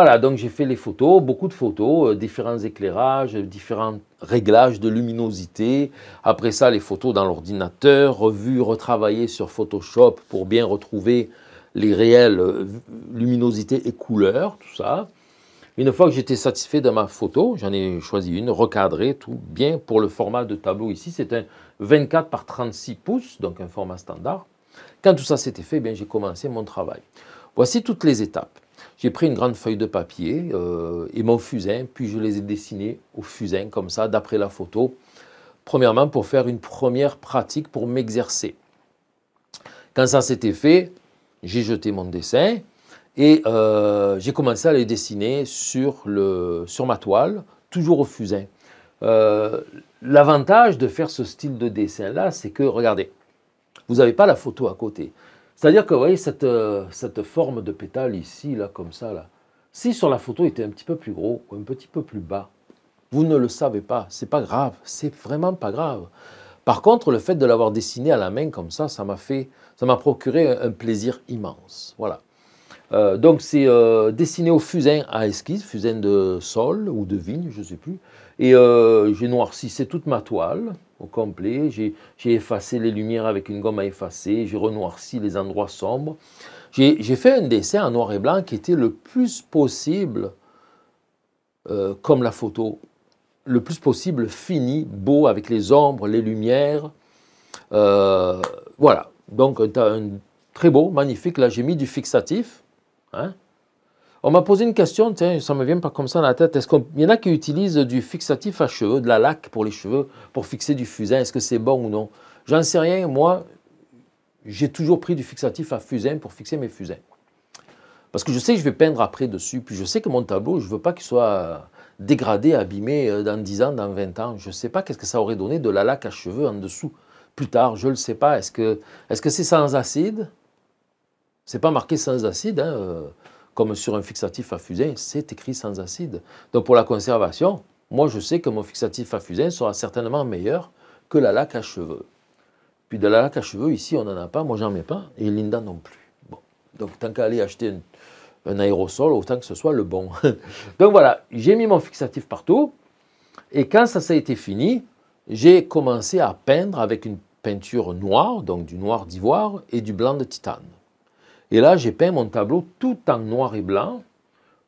Voilà, donc j'ai fait les photos, beaucoup de photos, euh, différents éclairages, différents réglages de luminosité. Après ça, les photos dans l'ordinateur, revues, retravaillées sur Photoshop pour bien retrouver les réelles euh, luminosités et couleurs, tout ça. Une fois que j'étais satisfait de ma photo, j'en ai choisi une, recadrée, tout bien pour le format de tableau ici. C'est un 24 par 36 pouces, donc un format standard. Quand tout ça s'était fait, eh bien j'ai commencé mon travail. Voici toutes les étapes. J'ai pris une grande feuille de papier euh, et mon fusain, puis je les ai dessinés au fusain comme ça, d'après la photo. Premièrement, pour faire une première pratique pour m'exercer. Quand ça s'était fait, j'ai jeté mon dessin et euh, j'ai commencé à les dessiner sur, ma toile, toujours au fusain. Euh, l'avantage de faire ce style de dessin-là, c'est que, regardez, vous n'avez pas la photo à côté. C'est-à-dire que vous voyez euh, cette, forme de pétale ici, là, comme ça, là, si sur la photo il était un petit peu plus gros ou un petit peu plus bas, vous ne le savez pas, c'est pas grave, c'est vraiment pas grave. Par contre, le fait de l'avoir dessiné à la main comme ça, ça m'a fait, ça m'a procuré un, plaisir immense. Voilà. Euh, donc c'est euh, dessiné au fusain à esquisse, fusain de sol ou de vigne, je ne sais plus. Et j'ai noirci, c'est toute ma toile au complet. J'ai effacé les lumières avec une gomme à effacer, j'ai renoirci les endroits sombres. J'ai fait un dessin en noir et blanc qui était le plus possible, euh, comme la photo, le plus possible fini, beau, avec les ombres, les lumières. Euh, voilà, donc un, un très beau, magnifique. Là, j'ai mis du fixatif. Hein on m'a posé une question, tiens, ça me vient pas comme ça dans la tête. Est-ce qu'il y en a qui utilisent du fixatif à cheveux, de la laque pour les cheveux, pour fixer du fusain Est-ce que c'est bon ou non J'en sais rien. Moi, j'ai toujours pris du fixatif à fusain pour fixer mes fusains. Parce que je sais que je vais peindre après dessus, puis je sais que mon tableau, je ne veux pas qu'il soit dégradé, abîmé euh, dans 10 ans, dans 20 ans. Je ne sais pas qu'est-ce que ça aurait donné de la laque à cheveux en dessous. Plus tard, je ne le sais pas. Est-ce que c'est -ce sans acide C'est pas marqué sans acide. Hein, euh, comme sur un fixatif à fusain, c'est écrit sans acide. Donc pour la conservation, moi je sais que mon fixatif à fusain sera certainement meilleur que la laque à cheveux. Puis de la laque à cheveux, ici, on n'en a pas, moi j'en mets pas, et Linda non plus. Donc tant qu'à aller acheter un aérosol, autant que ce soit le bon. Donc voilà, j'ai mis mon fixatif partout, et quand ça, ça a été fini, j'ai commencé à peindre avec une peinture noire, donc du noir d'ivoire et du blanc de titane. Et là, j'ai peint mon tableau tout en noir et blanc,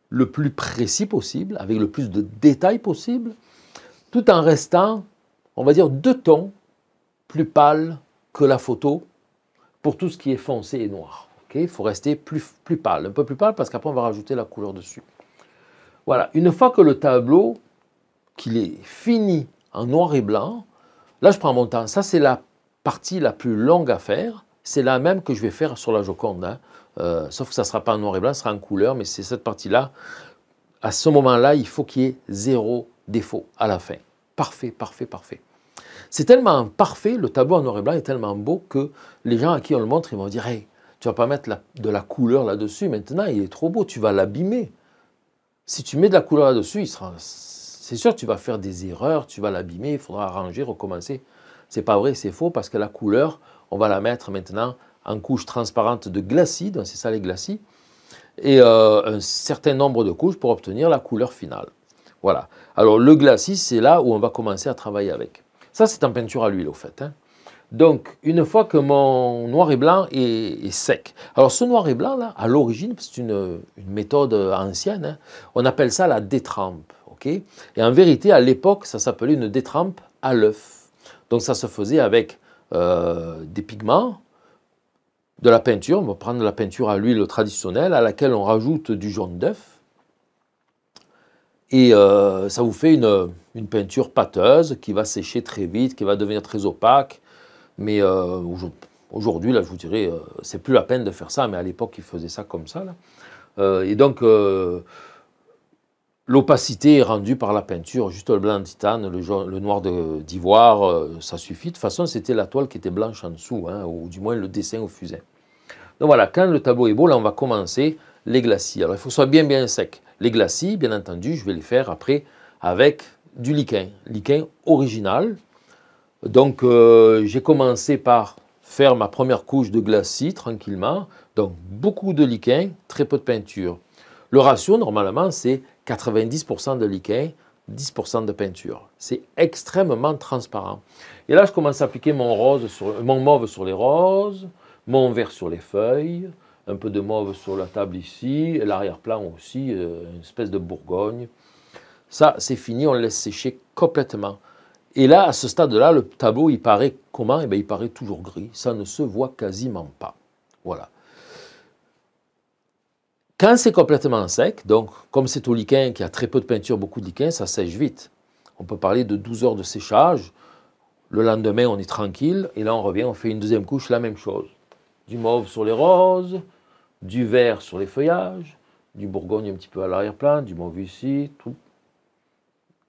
le plus précis possible, avec le plus de détails possible, tout en restant, on va dire, deux tons plus pâle que la photo pour tout ce qui est foncé et noir. Il faut rester plus, plus pâle, un peu plus pâle, parce qu'après on va rajouter la couleur dessus. Voilà, une fois que le tableau, qu'il est fini en noir et blanc, là je prends mon temps. Ça c'est la partie la plus longue à faire, c'est la même que je vais faire sur la Joconde. Hein. Euh, sauf que ça ne sera pas en noir et blanc, ça sera en couleur, mais c'est cette partie-là. À ce moment-là, il faut qu'il y ait zéro défaut à la fin. Parfait, parfait, parfait. C'est tellement parfait, le tableau en noir et blanc est tellement beau que les gens à qui on le montre, ils vont dire hey, tu vas pas mettre de la couleur là-dessus, maintenant il est trop beau, tu vas l'abîmer. Si tu mets de la couleur là-dessus, c'est sûr, tu vas faire des erreurs, tu vas l'abîmer, il faudra arranger, recommencer. C'est pas vrai, c'est faux, parce que la couleur, on va la mettre maintenant en couches transparentes de glacis, donc c'est ça les glacis, et euh, un certain nombre de couches pour obtenir la couleur finale. Voilà. Alors le glacis, c'est là où on va commencer à travailler avec. Ça, c'est en peinture à l'huile, au fait. Hein. Donc, une fois que mon noir et blanc est, sec. Alors, ce noir et blanc, là, à l'origine, c'est une, méthode ancienne, hein. on appelle ça la détrempe. OK et en vérité, à l'époque, ça s'appelait une détrempe à l'œuf. Donc, ça se faisait avec euh, des pigments, de la peinture. On va prendre la peinture à l'huile traditionnelle à laquelle on rajoute du jaune d'œuf. Et euh, ça vous fait une, peinture pâteuse qui va sécher très vite, qui va devenir très opaque. Mais euh, aujourd'hui, là, je vous dirais, euh, c'est plus la peine de faire ça. Mais à l'époque, ils faisaient ça comme ça. Là. et donc, l'opacité est rendue par la peinture. Juste le blanc de titane, le, le noir d'ivoire, ça suffit. De toute façon, c'était la toile qui était blanche en dessous, hein, ou du moins le dessin au fusain. Donc voilà, quand le tableau est beau, là on va commencer les glacis. Alors il faut que ce soit bien bien sec. Les glacis, bien entendu, je vais les faire après avec du liquin, liquin original. Donc euh, j'ai commencé par faire ma première couche de glacis tranquillement. Donc beaucoup de liquin, très peu de peinture. Le ratio normalement c'est 90% de liquin, 10% de peinture. C'est extrêmement transparent. Et là je commence à appliquer mon, rose mon mauve sur les roses, mon vert sur les feuilles, un peu de mauve sur la table ici, l'arrière-plan aussi, euh, une espèce de bourgogne. Ça, c'est fini, on le laisse sécher complètement. Et là, à ce stade-là, le tableau, il paraît comment eh bien, Il paraît toujours gris, ça ne se voit quasiment pas. Voilà. Quand c'est complètement sec, donc comme c'est au liquin qui a très peu de peinture, beaucoup de liquin, ça sèche vite. On peut parler de 12 heures de séchage. Le lendemain, on est tranquille. Et là, on revient, on fait une deuxième couche, la même chose du mauve sur les roses, du vert sur les feuillages, du bourgogne un petit peu à l'arrière-plan, du mauve ici, tout.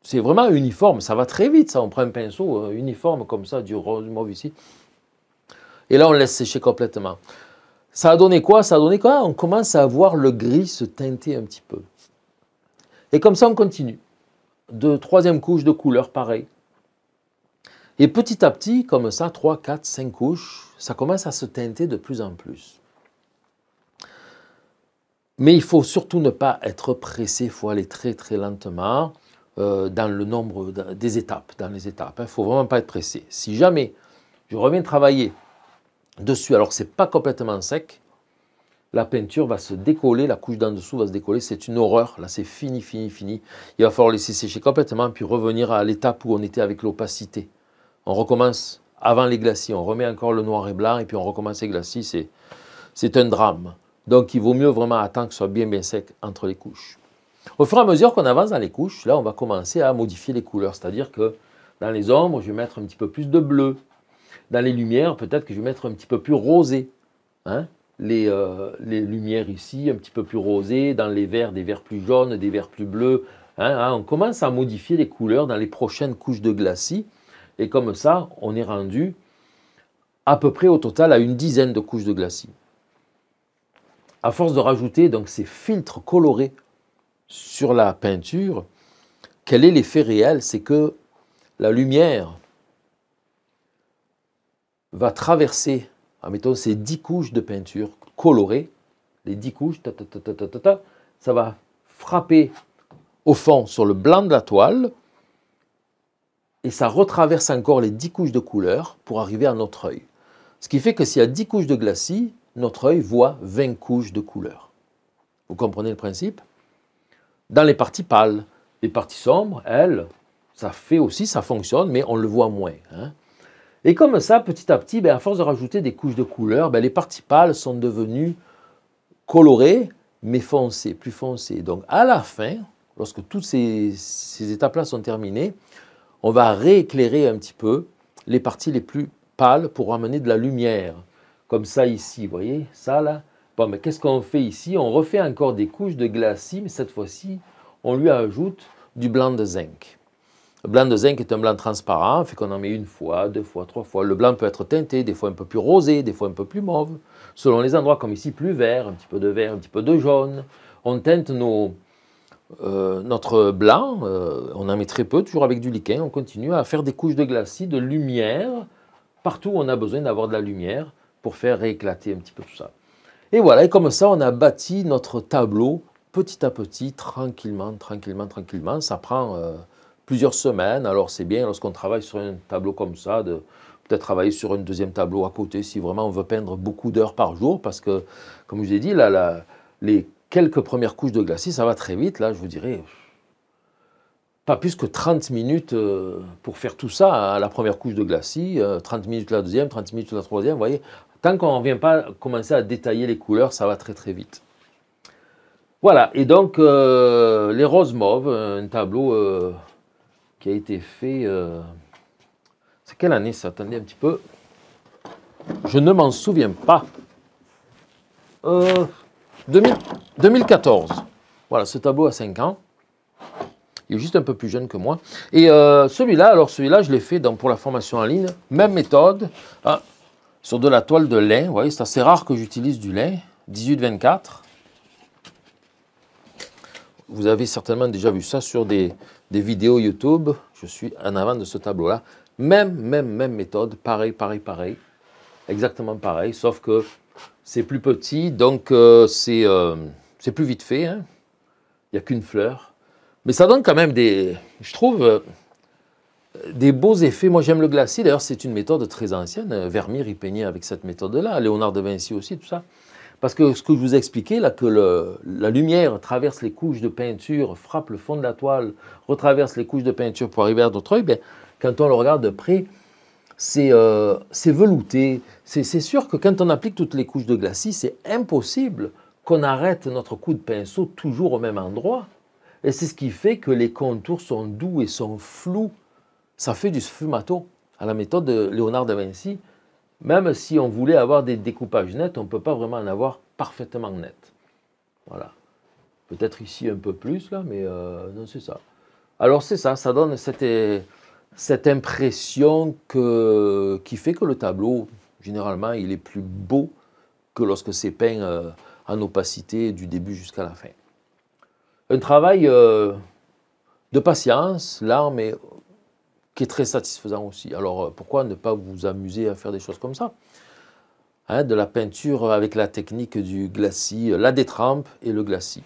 C'est vraiment uniforme, ça va très vite, ça. On prend un pinceau euh, uniforme comme ça, du rose, du mauve ici. Et là, on laisse sécher complètement. Ça a donné quoi Ça a donné quoi On commence à voir le gris se teinter un petit peu. Et comme ça, on continue. De troisième couche de couleur, pareil. Et petit à petit, comme ça, 3, 4, 5 couches, ça commence à se teinter de plus en plus. Mais il faut surtout ne pas être pressé, il faut aller très très lentement euh, dans le nombre des étapes, dans les étapes. Il hein. ne faut vraiment pas être pressé. Si jamais je reviens travailler dessus alors que ce n'est pas complètement sec, la peinture va se décoller, la couche d'en dessous va se décoller, c'est une horreur, là c'est fini, fini, fini. Il va falloir laisser sécher complètement puis revenir à l'étape où on était avec l'opacité on recommence avant les glacis, on remet encore le noir et blanc et puis on recommence les glacis, c'est un drame. Donc il vaut mieux vraiment attendre que ce soit bien bien sec entre les couches. Au fur et à mesure qu'on avance dans les couches, là on va commencer à modifier les couleurs, c'est-à-dire que dans les ombres, je vais mettre un petit peu plus de bleu. Dans les lumières, peut-être que je vais mettre un petit peu plus rosé. Hein. Euh, les, lumières ici, un petit peu plus rosé. Dans les verts, des verts plus jaunes, des verts plus bleus. Hein. on commence à modifier les couleurs dans les prochaines couches de glacis. Et comme ça, on est rendu à peu près au total à une dizaine de couches de glacis. À force de rajouter donc ces filtres colorés sur la peinture, quel est l'effet réel C'est que la lumière va traverser, ces dix couches de peinture colorées, les dix couches, ça va frapper au fond sur le blanc de la toile, et ça retraverse encore les 10 couches de couleur pour arriver à notre œil. Ce qui fait que s'il y a 10 couches de glacis, notre œil voit 20 couches de couleur. Vous comprenez le principe Dans les parties pâles, les parties sombres, elles, ça fait aussi, ça fonctionne, mais on le voit moins. Hein. et comme ça, petit à petit, ben, à force de rajouter des couches de couleur, ben, les parties pâles sont devenues colorées, mais foncées, plus foncées. Donc à la fin, lorsque toutes ces étapes-là sont terminées, on va rééclairer un petit peu les parties les plus pâles pour amener de la lumière. Comme ça ici, vous voyez, ça là. Bon, mais qu'est-ce qu'on fait ici On refait encore des couches de glacis, mais cette fois-ci, on lui ajoute du blanc de zinc. Le blanc de zinc est un blanc transparent, fait qu'on en met une fois, deux fois, trois fois. Le blanc peut être teinté, des fois un peu plus rosé, des fois un peu plus mauve, selon les endroits, comme ici, plus vert, un petit peu de vert, un petit peu de jaune. On teinte nos, euh, notre blanc, euh, on en met très peu, toujours avec du liquin, on continue à faire des couches de glacis, de lumière, partout où on a besoin d'avoir de la lumière pour faire rééclater un petit peu tout ça. Et voilà, et comme ça, on a bâti notre tableau petit à petit, tranquillement, tranquillement, tranquillement. Ça prend euh, plusieurs semaines, alors c'est bien lorsqu'on travaille sur un tableau comme ça, de peut-être travailler sur un deuxième tableau à côté si vraiment on veut peindre beaucoup d'heures par jour, parce que, comme je vous ai dit, là les quelques premières couches de glacis, ça va très vite, là, je vous dirais, pas plus que 30 minutes euh, pour faire tout ça hein, la première couche de glacis, 30 euh, minutes la deuxième, 30 minutes la troisième, vous voyez, tant qu'on ne vient pas commencer à détailler les couleurs, ça va très très vite. Voilà, et donc euh, les roses mauves, un tableau qui a été fait... C'est quelle année ça Attendez un petit peu. Je ne m'en souviens pas. Euh, 2014. Voilà, ce tableau a 5 ans. Il est juste un peu plus jeune que moi. Et euh, celui-là, alors celui-là, je l'ai fait pour la formation en ligne. Même méthode, ah, sur de la toile de lin. Vous voyez, c'est assez rare que j'utilise du lin. 18-24. Vous avez certainement déjà vu ça sur des, des vidéos YouTube. Je suis en avant de ce tableau-là. Même, même, même méthode. Pareil, pareil, pareil. Exactement pareil, sauf que c'est plus petit, donc euh, euh, c'est plus vite fait. Hein. Il n'y a qu'une fleur. Mais ça donne quand même des, je trouve, euh, des beaux effets. Moi, j'aime le glacis. D'ailleurs, c'est une méthode très ancienne. Vermeer, y peignait avec cette méthode-là. Léonard de Vinci aussi, tout ça. Parce que ce que je vous expliquais, là, que la lumière traverse les couches de peinture, frappe le fond de la toile, retraverse les couches de peinture pour arriver à d'autres œil, ben, quand on le regarde de près, euh, c'est velouté. C'est sûr que quand on applique toutes les couches de glacis, c'est impossible qu'on arrête notre coup de pinceau toujours au même endroit. Et c'est ce qui fait que les contours sont doux et sont flous. Ça fait du sfumato à la méthode de Léonard de Vinci. Même si on voulait avoir des découpages nets, on ne peut pas vraiment en avoir parfaitement net. Voilà. Peut-être ici un peu plus, là, mais euh, non, c'est ça. Alors c'est ça, ça donne cette cette impression qui fait que le tableau, généralement, il est plus beau que lorsque c'est peint euh, en opacité du début jusqu'à la fin. Un travail euh, de patience, l'art, mais qui est très satisfaisant aussi. Alors euh, pourquoi ne pas vous amuser à faire des choses comme ça hein, De la peinture avec la technique du glacis, la détrempe et le glacis.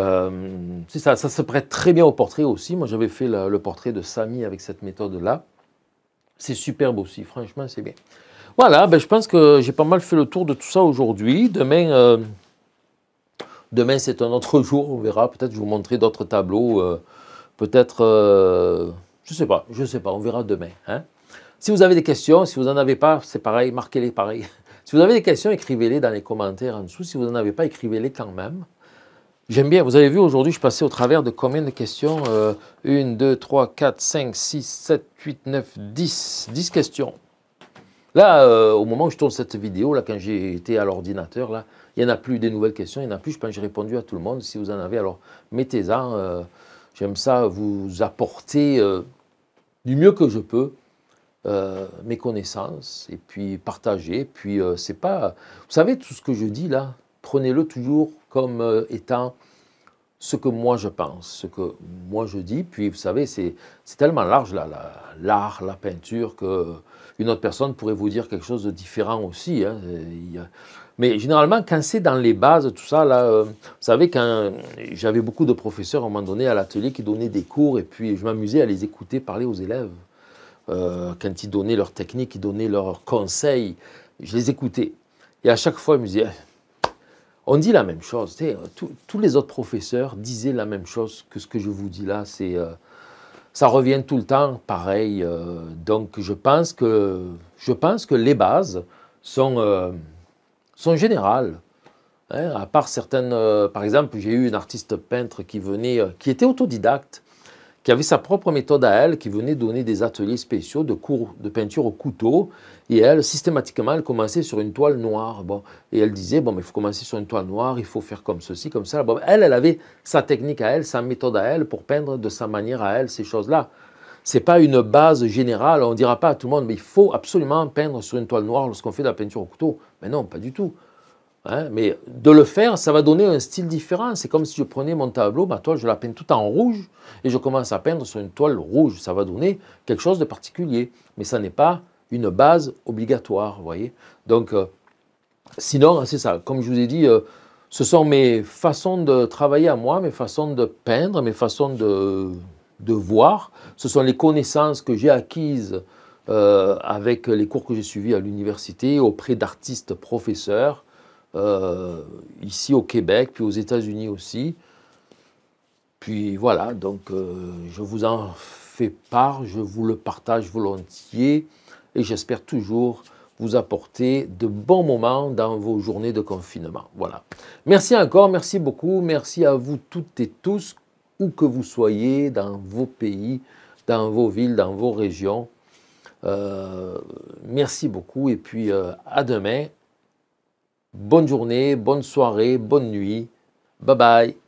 Euh, ça, se prête très bien au portrait aussi. Moi, j'avais fait le portrait de Samy avec cette méthode-là. C'est superbe aussi, franchement, c'est bien. Voilà, ben, je pense que j'ai pas mal fait le tour de tout ça aujourd'hui. Demain, euh, demain c'est un autre jour, on verra. Peut-être je vous montrer d'autres tableaux. Euh, peut-être, je sais pas, je sais pas, on verra demain. Hein. Si vous avez des questions, si vous n'en avez pas, c'est pareil, marquez-les pareil. Si vous avez des questions, écrivez-les dans les commentaires en dessous. Si vous n'en avez pas, écrivez-les quand même. J'aime bien, vous avez vu aujourd'hui, je passais au travers de combien de questions 1, 2, 3, 4, 5, 6, 7, 8, 9, 10. 10 questions. Là, euh, au moment où je tourne cette vidéo, là, quand j'ai été à l'ordinateur, là, il n'y en a plus des nouvelles questions, il n'y en a plus. Je pense que j'ai répondu à tout le monde. Si vous en avez, alors mettez-en. Euh, j'aime ça vous apporter euh, du mieux que je peux mes connaissances et puis partager. Puis c'est pas, vous savez, tout ce que je dis là, prenez-le toujours comme euh, étant ce que moi je pense, ce que moi je dis. Puis vous savez, c'est tellement large l'art, la, peinture, qu'une autre personne pourrait vous dire quelque chose de différent aussi. Hein. Mais généralement, quand c'est dans les bases, tout ça, là, euh, vous savez, quand j'avais beaucoup de professeurs à un moment donné à l'atelier qui donnaient des cours et puis je m'amusais à les écouter parler aux élèves. Euh, quand ils donnaient leurs techniques, ils donnaient leurs conseils, je les écoutais. Et à chaque fois, ils me disaient, on dit la même chose. Euh, tous les autres professeurs disaient la même chose que ce que je vous dis là. C'est, euh, ça revient tout le temps, pareil. Euh, donc je pense, que, je pense que les bases sont, sont générales. Hein, à part certaines, par exemple, j'ai eu un artiste peintre qui venait, qui était autodidacte, qui avait sa propre méthode à elle, qui venait donner des ateliers spéciaux de cours de peinture au couteau. Et elle, systématiquement, elle commençait sur une toile noire. Bon, et elle disait, bon, mais il faut commencer sur une toile noire, il faut faire comme ceci, comme ça. Bon, elle, elle avait sa technique à elle, sa méthode à elle pour peindre de sa manière à elle ces choses-là. C'est pas une base générale, on ne dira pas à tout le monde, mais il faut absolument peindre sur une toile noire lorsqu'on fait de la peinture au couteau. Mais non, pas du tout. Hein, mais de le faire, ça va donner un style différent. C'est comme si je prenais mon tableau, ma toile, je la peins tout en rouge et je commence à peindre sur une toile rouge. Ça va donner quelque chose de particulier, mais ça n'est pas une base obligatoire, voyez. Donc, euh, sinon, c'est ça. Comme je vous ai dit, euh, ce sont mes façons de travailler à moi, mes façons de peindre, mes façons de, voir. Ce sont les connaissances que j'ai acquises euh, avec les cours que j'ai suivis à l'université auprès d'artistes professeurs euh, ici au Québec, puis aux États-Unis aussi. Puis voilà, donc euh, je vous en fais part, je vous le partage volontiers et j'espère toujours vous apporter de bons moments dans vos journées de confinement. Voilà. Merci encore, merci beaucoup, merci à vous toutes et tous, où que vous soyez, dans vos pays, dans vos villes, dans vos régions. Euh, merci beaucoup et puis à demain Bonne journée, bonne soirée, bonne nuit. Bye bye.